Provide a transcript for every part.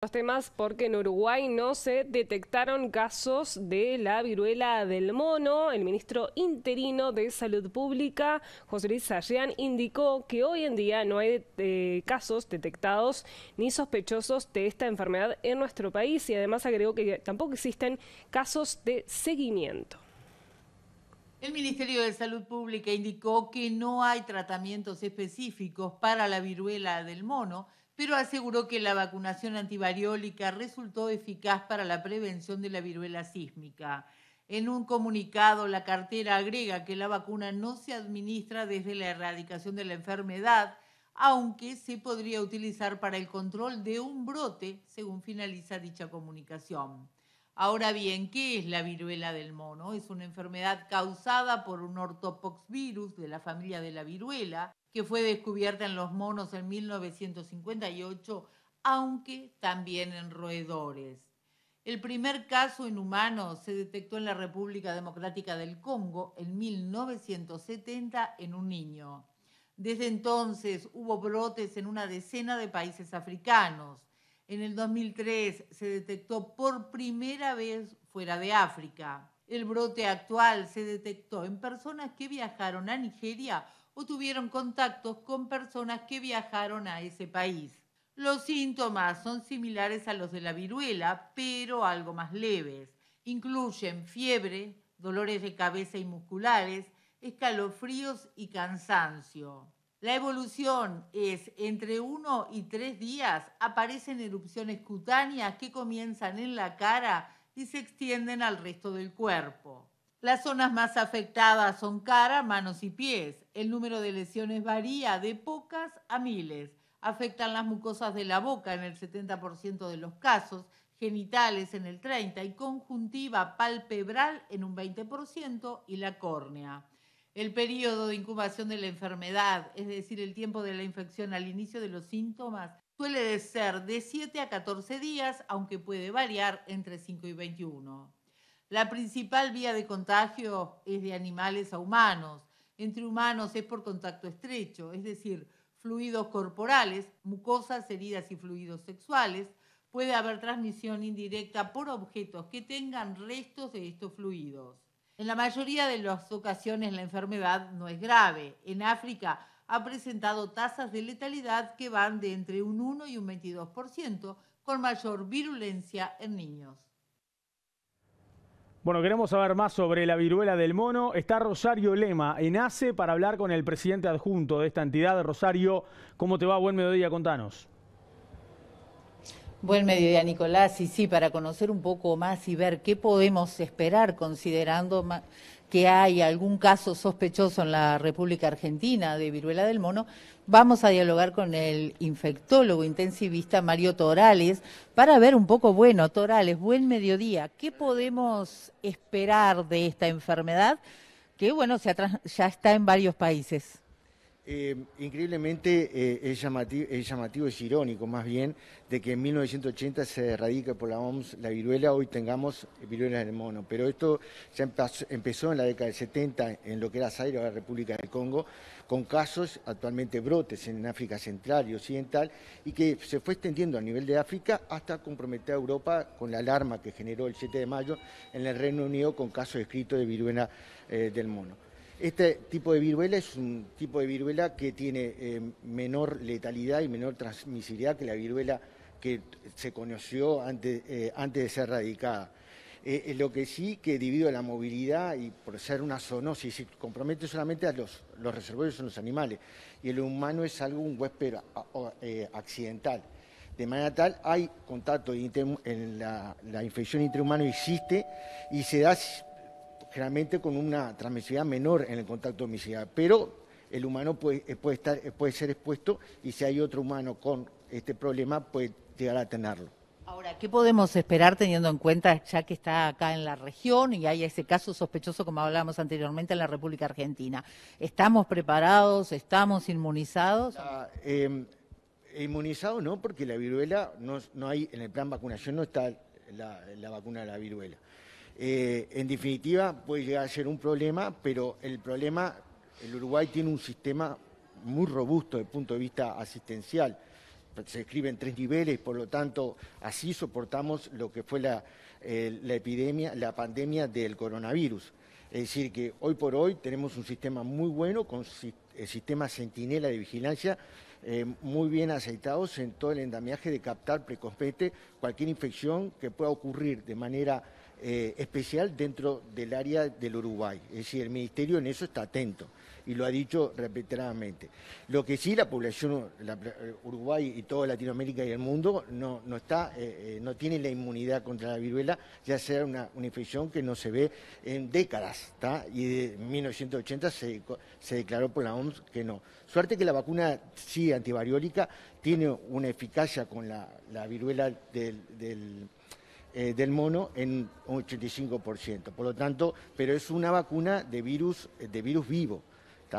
Los temas porque en Uruguay no se detectaron casos de la viruela del mono. El ministro interino de Salud Pública, José Luis Sallán, indicó que hoy en día no hay eh, casos detectados ni sospechosos de esta enfermedad en nuestro país y además agregó que tampoco existen casos de seguimiento. El Ministerio de Salud Pública indicó que no hay tratamientos específicos para la viruela del mono pero aseguró que la vacunación antivariólica resultó eficaz para la prevención de la viruela sísmica. En un comunicado, la cartera agrega que la vacuna no se administra desde la erradicación de la enfermedad, aunque se podría utilizar para el control de un brote, según finaliza dicha comunicación. Ahora bien, ¿qué es la viruela del mono? Es una enfermedad causada por un ortopoxvirus de la familia de la viruela que fue descubierta en los monos en 1958, aunque también en roedores. El primer caso en humanos se detectó en la República Democrática del Congo en 1970 en un niño. Desde entonces hubo brotes en una decena de países africanos. En el 2003 se detectó por primera vez fuera de África. El brote actual se detectó en personas que viajaron a Nigeria o tuvieron contactos con personas que viajaron a ese país. Los síntomas son similares a los de la viruela, pero algo más leves. Incluyen fiebre, dolores de cabeza y musculares, escalofríos y cansancio. La evolución es entre uno y tres días aparecen erupciones cutáneas que comienzan en la cara y se extienden al resto del cuerpo. Las zonas más afectadas son cara, manos y pies. El número de lesiones varía de pocas a miles. Afectan las mucosas de la boca en el 70% de los casos, genitales en el 30% y conjuntiva palpebral en un 20% y la córnea. El periodo de incubación de la enfermedad, es decir, el tiempo de la infección al inicio de los síntomas, suele ser de 7 a 14 días, aunque puede variar entre 5 y 21. La principal vía de contagio es de animales a humanos. Entre humanos es por contacto estrecho, es decir, fluidos corporales, mucosas, heridas y fluidos sexuales. Puede haber transmisión indirecta por objetos que tengan restos de estos fluidos. En la mayoría de las ocasiones la enfermedad no es grave. En África ha presentado tasas de letalidad que van de entre un 1 y un 22%, con mayor virulencia en niños. Bueno, queremos saber más sobre la viruela del mono. Está Rosario Lema en ACE para hablar con el presidente adjunto de esta entidad. Rosario, ¿cómo te va? Buen mediodía, contanos. Buen mediodía, Nicolás. Y sí, para conocer un poco más y ver qué podemos esperar considerando que hay algún caso sospechoso en la República Argentina de viruela del mono, vamos a dialogar con el infectólogo intensivista Mario Torales para ver un poco, bueno, Torales, buen mediodía, ¿qué podemos esperar de esta enfermedad que, bueno, ya está en varios países? Eh, increíblemente eh, es, llamativo, es, irónico más bien, de que en 1980 se erradica por la OMS la viruela, hoy tengamos viruela del mono. Pero esto ya empezó, en la década del 70 en lo que era Zaire, la República del Congo, con casos actualmente brotes en África Central y Occidental y que se fue extendiendo a nivel de África hasta comprometer a Europa con la alarma que generó el 7 de mayo en el Reino Unido con casos escritos de viruela eh, del mono. Este tipo de viruela es un tipo de viruela que tiene eh, menor letalidad y menor transmisibilidad que la viruela que se conoció antes, eh, de ser radicada. Eh, eh, lo que sí que debido a la movilidad y por ser una zoonosis, compromete solamente a los, los reservorios son los animales y el humano es algo, un huésped accidental. De manera tal, hay contacto, en la, la infección intrahumana existe y se da generalmente con una transmisividad menor en el contacto homicidio. pero el humano eh, eh, puede, ser expuesto y si hay otro humano con este problema puede llegar a tenerlo. Ahora, ¿qué podemos esperar teniendo en cuenta, ya que está acá en la región y hay ese caso sospechoso, como hablábamos anteriormente, en la República Argentina? ¿Estamos preparados? ¿Estamos inmunizados? Ah, em, inmunizados no, porque la viruela, no, hay en el plan vacunación no está la vacuna de la viruela. Eh, en definitiva, puede llegar a ser un problema, pero el problema, el Uruguay tiene un sistema muy robusto desde el punto de vista asistencial. Se escribe en tres niveles, por lo tanto, así soportamos lo que fue la, eh, epidemia, la pandemia del coronavirus. Es decir, que hoy por hoy tenemos un sistema muy bueno con eh, sistema centinela de vigilancia muy bien aceitados en todo el endamiaje de captar precozmente cualquier infección que pueda ocurrir de manera eh, especial dentro del área del Uruguay. Es decir, el Ministerio en eso está atento y lo ha dicho repetidamente. Lo que sí la población, Uruguay y toda Latinoamérica y el mundo, no, no, está, eh, eh, no tiene la inmunidad contra la viruela, ya sea una, infección que no se ve en décadas, y en 1980 se, declaró por la OMS que no. Suerte que la vacuna, sí, antivariólica, tiene una eficacia con la, viruela del eh, del mono en un 85%. Por lo tanto, pero es una vacuna de virus, eh, de virus vivo.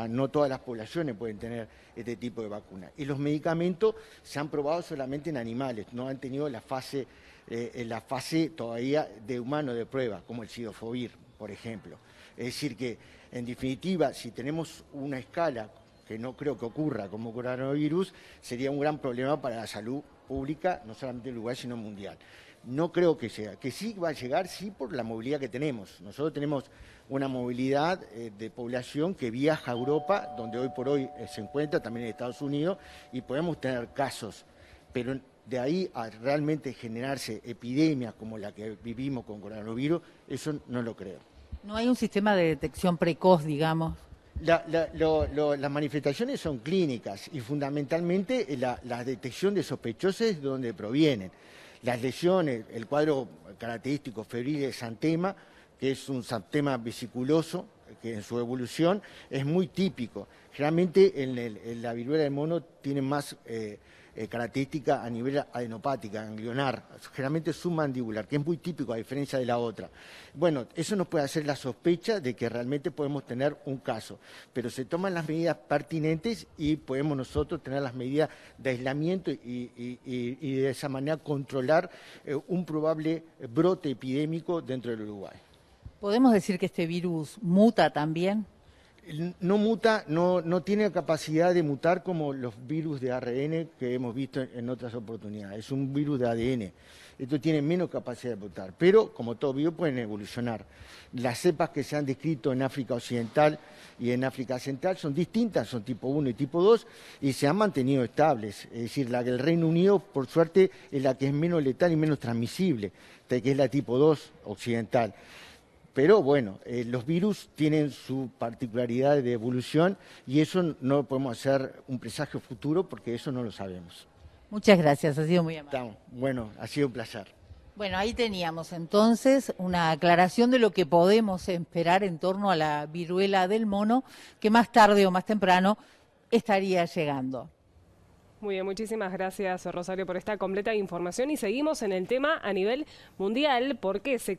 No todas las poblaciones pueden tener este tipo de vacuna. Y los medicamentos se han probado solamente en animales, no han tenido la fase, eh, todavía de humano de prueba, como el sidofovir, por ejemplo. Es decir, que en definitiva, si tenemos una escala, que no creo que ocurra como coronavirus, sería un gran problema para la salud pública, no solamente en lugar, sino mundial. No creo que sea, que sí va a llegar, sí, por la movilidad que tenemos. Nosotros tenemos una movilidad eh, de población que viaja a Europa, donde hoy por hoy eh, se encuentra, también en Estados Unidos, y podemos tener casos, pero de ahí a realmente generarse epidemias como la que vivimos con coronavirus, eso no lo creo. No hay un sistema de detección precoz, digamos las manifestaciones son clínicas y fundamentalmente eh, la, detección de sospechosos es de donde provienen. Las lesiones, el cuadro característico febril de Santema, que es un Santema vesiculoso, que en su evolución es muy típico. Realmente en, la viruela del mono tiene más... Eh, eh, característica a nivel adenopática, ganglionar, generalmente submandibular, que es muy típico a diferencia de la otra. Bueno, eso nos puede hacer la sospecha de que realmente podemos tener un caso, pero se toman las medidas pertinentes y podemos nosotros tener las medidas de aislamiento y, de esa manera controlar eh, un probable brote epidémico dentro del Uruguay. ¿Podemos decir que este virus muta también? no muta, no, tiene capacidad de mutar como los virus de ARN que hemos visto en, otras oportunidades. Es un virus de ADN. Esto tiene menos capacidad de mutar, pero como todo virus pueden evolucionar. Las cepas que se han descrito en África Occidental y en África Central son distintas, son tipo 1 y tipo 2, y se han mantenido estables. Es decir, la del Reino Unido, por suerte, es la que es menos letal y menos transmisible, que es la tipo 2 occidental. Pero bueno, eh, los virus tienen su particularidad de evolución y eso no podemos hacer un presagio futuro porque eso no lo sabemos. Muchas gracias, ha sido muy amable. Bueno, ha sido un placer. Bueno, ahí teníamos entonces una aclaración de lo que podemos esperar en torno a la viruela del mono, que más tarde o más temprano estaría llegando. Muy bien, muchísimas gracias Rosario por esta completa información y seguimos en el tema a nivel mundial porque se